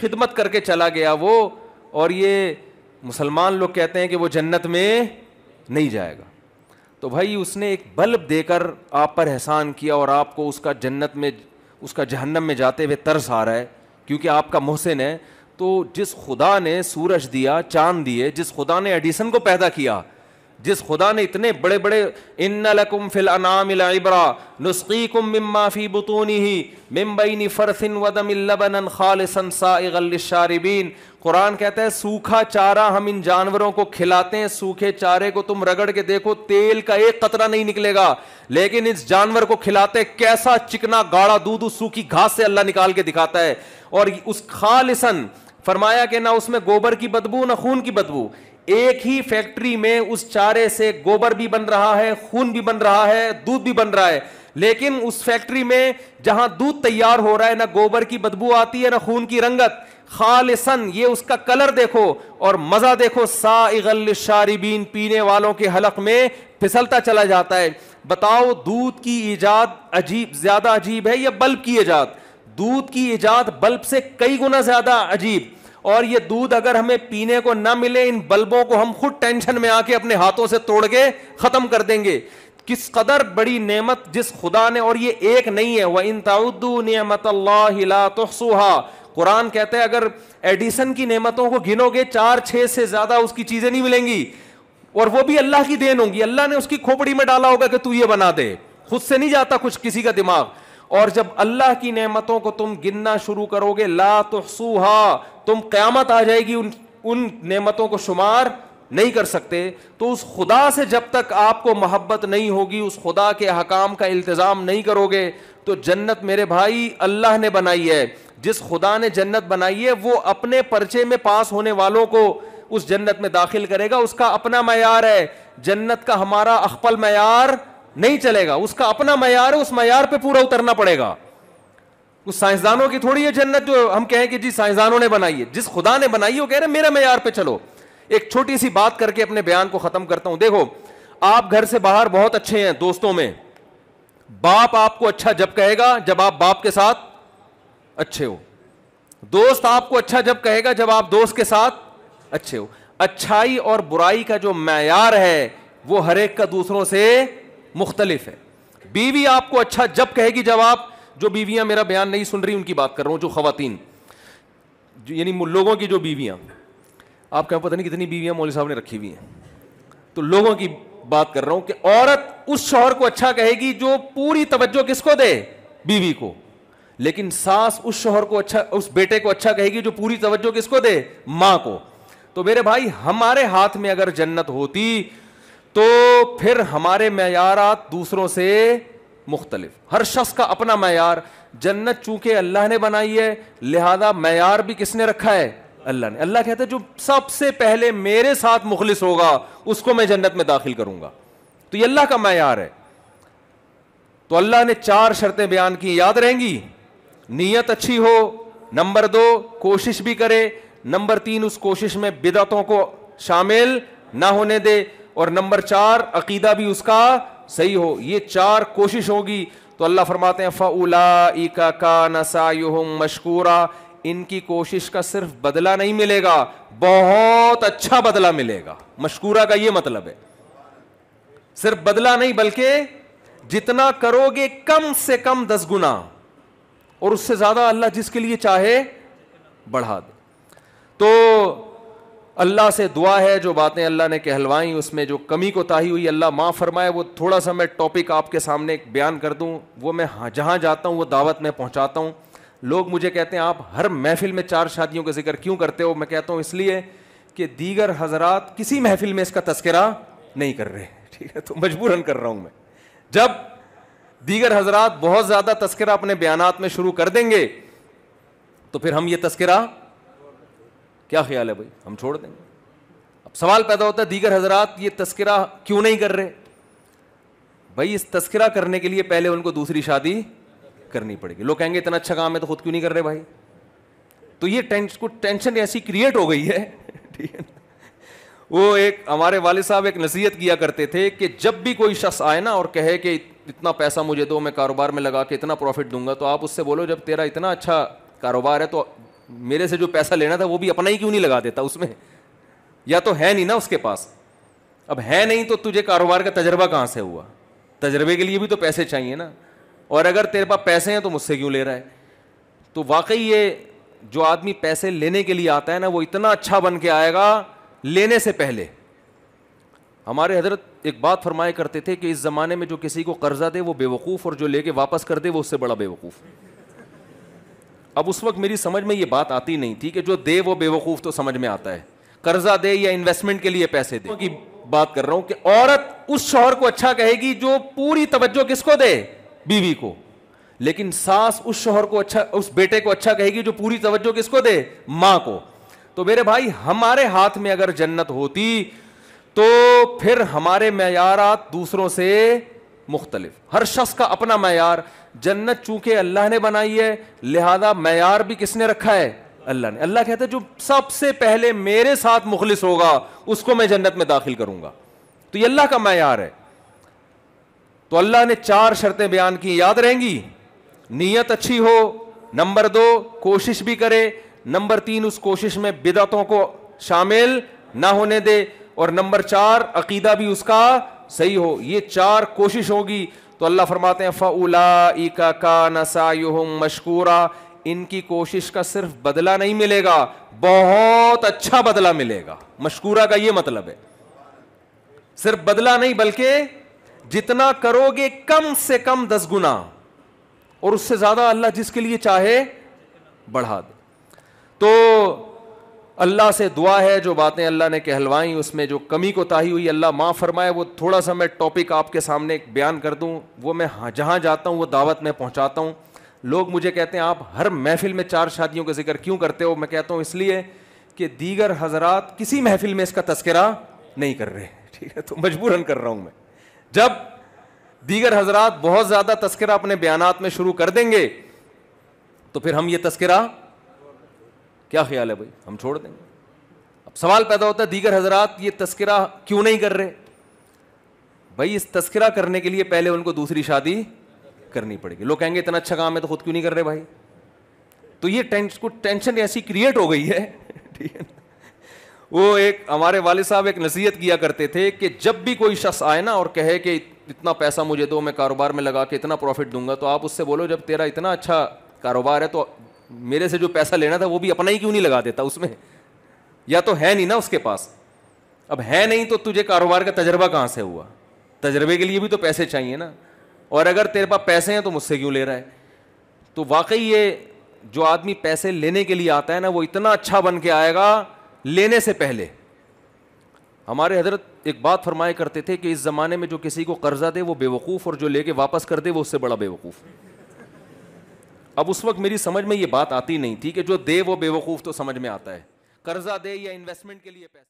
खिदमत करके चला गया वो और ये मुसलमान लोग कहते हैं कि वो जन्नत में नहीं जाएगा तो भाई उसने एक बल्ब देकर आप पर एहसान किया और आपको उसका जन्नत में उसका जहन्नम में जाते हुए तर्स आ रहा है क्योंकि आपका मोहसिन है तो जिस खुदा ने सूरज दिया चांद दिए जिस खुदा ने एडिसन को पैदा किया जिस खुदा ने इतने बड़े बड़े इन्नलकुम फिल अनाम इबरा नुस्कीकुम मिम्मा ही मिम्बई फ़रसिन वदमिल्लबन खालसन सागलशारबीन कुरान कहता है सूखा चारा हम इन जानवरों को खिलाते हैं सूखे चारे को तुम रगड़ के देखो तेल का एक कतरा नहीं निकलेगा लेकिन इस जानवर को खिलाते कैसा चिकना गाढ़ा दूध उस सूखी घास से अल्लाह निकाल के दिखाता है और उस खालिसन फरमाया कि ना उसमें गोबर की बदबू ना खून की बदबू एक ही फैक्ट्री में उस चारे से गोबर भी बन रहा है खून भी बन रहा है दूध भी बन रहा है लेकिन उस फैक्ट्री में जहां दूध तैयार हो रहा है ना गोबर की बदबू आती है ना खून की रंगत खाल सन ये उसका कलर देखो और मज़ा देखो साइगल शारिबीन पीने वालों के हलक में फिसलता चला जाता है बताओ दूध की ईजाद अजीब ज़्यादा अजीब है या बल्ब की ईजाद दूध की ईजाद बल्ब से कई गुना ज़्यादा अजीब और ये दूध अगर हमें पीने को ना मिले इन बल्बों को हम खुद टेंशन में आके अपने हाथों से तोड़ के ख़त्म कर देंगे किस कदर बड़ी नेमत जिस खुदा ने और ये एक नहीं है वह इन ताउद्दू नियमत तोहसूहा कुरान कहते हैं अगर एडिसन की नेमतों को गिनोगे चार छह से ज़्यादा उसकी चीज़ें नहीं मिलेंगी और वो भी अल्लाह की देन होंगी अल्लाह ने उसकी खोपड़ी में डाला होगा कि तू ये बना दे खुद से नहीं जाता कुछ किसी का दिमाग और जब अल्लाह की नेमतों को तुम गिनना शुरू करोगे ला तोहसूहा तुम क़यामत आ जाएगी उन उन नेमतों को शुमार नहीं कर सकते तो उस खुदा से जब तक आपको मोहब्बत नहीं होगी उस खुदा के हकाम का इल्तज़ाम नहीं करोगे तो जन्नत मेरे भाई अल्लाह ने बनाई है जिस खुदा ने जन्नत बनाई है वो अपने पर्चे में पास होने वालों को उस जन्नत में दाखिल करेगा उसका अपना मैार है जन्नत का हमारा अकबल मैार नहीं चलेगा उसका अपना मैार है उस मैार पर पूरा उतरना पड़ेगा वो साइंसदानों की थोड़ी है जन्नत जो हम कहें कि जी साइंसदानों ने बनाई है जिस खुदा ने बनाई है वो कह रहे मेरे मैार पर चलो एक छोटी सी बात करके अपने बयान को खत्म करता हूं देखो आप घर से बाहर बहुत अच्छे हैं दोस्तों में बाप आपको अच्छा जब कहेगा जब आप बाप के साथ अच्छे हो दोस्त आपको अच्छा जब कहेगा जब आप दोस्त के साथ अच्छे हो अच्छाई और बुराई का जो मैार है वो हर एक का दूसरों से मुख्तलिफ है बीवी आपको अच्छा जब कहेगी जब आप जो बीवियां मेरा बयान नहीं सुन रही उनकी बात कर रहा हूं जो खातन यानी लोगों की जो बीवियां आपके यहाँ पता नहीं कितनी बीवियाँ मौली साहब ने रखी हुई हैं तो लोगों की बात कर रहा हूं कि औरत उस शोहर को अच्छा कहेगी जो पूरी तवज्जो किसको दे बीवी को लेकिन सास उस शोहर को अच्छा उस बेटे को अच्छा कहेगी जो पूरी तवज्जो किसको दे मां को तो मेरे भाई हमारे हाथ में अगर जन्नत होती तो फिर हमारे मैारा दूसरों से मुख्तलिफ हर शख्स का अपना मैार जन्नत चूंकि अल्लाह ने बनाई है लिहाजा मैार भी किसने रखा है अल्लाह ने अल्लाह कहता है जो सबसे पहले मेरे साथ मुखलिस होगा उसको मैं जन्नत में दाखिल करूंगा तो ये अल्लाह का मैार है तो अल्लाह ने चार शर्तें बयान की याद रहेंगी नीयत अच्छी हो नंबर दो कोशिश भी करे नंबर तीन उस कोशिश में बिदतों को शामिल ना होने दे और नंबर चार अकीदा भी उसका सही हो ये चार कोशिश होगी तो अल्लाह फरमाते हैं फ़ला इका का नसायुम मशकूरा इनकी कोशिश का सिर्फ बदला नहीं मिलेगा बहुत अच्छा बदला मिलेगा मशकूरा का यह मतलब है सिर्फ बदला नहीं बल्कि जितना करोगे कम से कम दस गुना और उससे ज्यादा अल्लाह जिसके लिए चाहे बढ़ा दे तो अल्लाह से दुआ है जो बातें अल्लाह ने कहलवाई उसमें जो कमी कोताही हुई अल्लाह माँ फरमाए वो थोड़ा सा मैं टॉपिक आपके सामने बयान कर दूँ वो मैं हाँ, जहाँ जाता हूँ वो दावत में पहुँचाता हूँ लोग मुझे कहते हैं आप हर महफिल में चार शादियों का जिक्र क्यों करते हो मैं कहता हूँ इसलिए कि दीगर हजरात किसी महफिल में इसका तस्करा नहीं कर रहे ठीक है तो मजबूरन कर रहा हूँ मैं जब दीगर हजरात बहुत ज़्यादा तस्करा अपने बयान में शुरू कर देंगे तो फिर हम ये तस्करा क्या ख्याल है भाई हम छोड़ देंगे अब सवाल पैदा होता है दीगर हजरात ये तस्करा क्यों नहीं कर रहे भाई इस तस्करा करने के लिए पहले उनको दूसरी शादी करनी पड़ेगी लोग कहेंगे इतना अच्छा काम है तो खुद क्यों नहीं कर रहे भाई तो ये टेंश, को टेंशन ऐसी क्रिएट हो गई है ठीक है वो एक हमारे वाले साहब एक नसीहत किया करते थे कि जब भी कोई शख्स आए ना और कहे कि इतना पैसा मुझे दो मैं कारोबार में लगा के इतना प्रॉफिट दूंगा तो आप उससे बोलो जब तेरा इतना अच्छा कारोबार है तो मेरे से जो पैसा लेना था वो भी अपना ही क्यों नहीं लगा देता उसमें या तो है नहीं ना उसके पास अब है नहीं तो तुझे कारोबार का तजर्बा कहाँ से हुआ तजर्बे के लिए भी तो पैसे चाहिए ना और अगर तेरे पास पैसे हैं तो मुझसे क्यों ले रहा है तो वाकई ये जो आदमी पैसे लेने के लिए आता है ना वो इतना अच्छा बन के आएगा लेने से पहले हमारे हजरत एक बात फरमाए करते थे कि इस ज़माने में जो किसी को कर्जा दे वो बेवकूफ़ और जो लेके वापस कर दे वो उससे बड़ा बेवकूफ़ अब उस वक्त मेरी समझ में ये बात आती नहीं थी कि जो दे वो बेवकूफ़ तो समझ में आता है कर्जा दे या इन्वेस्टमेंट के लिए पैसे दे की बात कर रहा हूं कि औरत उस शोहर को अच्छा कहेगी जो पूरी तवज्जो किसको दे बीवी को लेकिन सास उस शोहर को अच्छा उस बेटे को अच्छा कहेगी जो पूरी तवज्जो किसको दे माँ को तो मेरे भाई हमारे हाथ में अगर जन्नत होती तो फिर हमारे मैारात दूसरों से मुख्तलिफ हर शख्स का अपना मैार जन्नत चूंकि अल्लाह ने बनाई है लिहाजा मैार भी किसने रखा है अल्लाह ने अल्लाह कहता है जो सबसे पहले मेरे साथ मुखलिस होगा उसको मैं जन्नत में दाखिल करूंगा तो ये अल्लाह का मैार है तो अल्लाह ने चार शर्तें बयान की याद रहेंगी नीयत अच्छी हो नंबर दो कोशिश भी करे नंबर तीन उस कोशिश में बिदतों को शामिल ना होने दे और नंबर चार अकीदा भी उसका सही हो ये चार कोशिश होगी तो अल्लाह फरमाते हैं फ़ला इका का नसायुम मशकूरा इनकी कोशिश का सिर्फ बदला नहीं मिलेगा बहुत अच्छा बदला मिलेगा मशकूरा का ये मतलब है सिर्फ बदला नहीं बल्कि जितना करोगे कम से कम दस गुना और उससे ज्यादा अल्लाह जिसके लिए चाहे बढ़ा दे तो अल्लाह से दुआ है जो बातें अल्लाह ने कहलवाई उसमें जो कमी को ताही हुई अल्लाह माँ फरमाए वो थोड़ा सा मैं टॉपिक आपके सामने एक बयान कर दूँ वो मैं हाँ, जहाँ जाता हूँ वो दावत में पहुँचाता हूँ लोग मुझे कहते हैं आप हर महफिल में चार शादियों का जिक्र क्यों करते हो मैं कहता हूँ इसलिए कि दीगर हजरात किसी महफिल में इसका तस्करा नहीं कर रहे ठीक है तो मजबूरन कर रहा हूँ मैं जब दीगर हजरात बहुत ज़्यादा तस्करा अपने बयान में शुरू कर देंगे तो फिर हम ये तस्करा क्या ख्याल है भाई हम छोड़ देंगे अब सवाल पैदा होता है दीगर हजरात ये तस्करा क्यों नहीं कर रहे भाई इस तस्करा करने के लिए पहले उनको दूसरी शादी करनी पड़ेगी लोग कहेंगे इतना अच्छा काम है तो खुद क्यों नहीं कर रहे भाई तो ये टेंश, को टेंशन ऐसी क्रिएट हो गई है ठीक है वो एक हमारे वाले साहब एक नसीहत किया करते थे कि जब भी कोई शख्स आए ना और कहे कि इतना पैसा मुझे दो मैं कारोबार में लगा के इतना प्रॉफिट दूंगा तो आप उससे बोलो जब तेरा इतना अच्छा कारोबार है तो मेरे से जो पैसा लेना था वो भी अपना ही क्यों नहीं लगा देता उसमें या तो है नहीं ना उसके पास अब है नहीं तो तुझे कारोबार का तजर्बा कहाँ से हुआ तजर्बे के लिए भी तो पैसे चाहिए ना और अगर तेरे पास पैसे हैं तो मुझसे क्यों ले रहा है तो वाकई ये जो आदमी पैसे लेने के लिए आता है ना वो इतना अच्छा बन के आएगा लेने से पहले हमारे हजरत एक बात फरमाए करते थे कि इस ज़माने में जो किसी को कर्जा दे वो बेवकूफ़ और जो लेके वापस कर दे वो उससे बड़ा बेवकूफ़ अब उस वक्त मेरी समझ में ये बात आती नहीं थी कि जो दे वो बेवकूफ़ तो समझ में आता है कर्जा दे या इन्वेस्टमेंट के लिए पैसे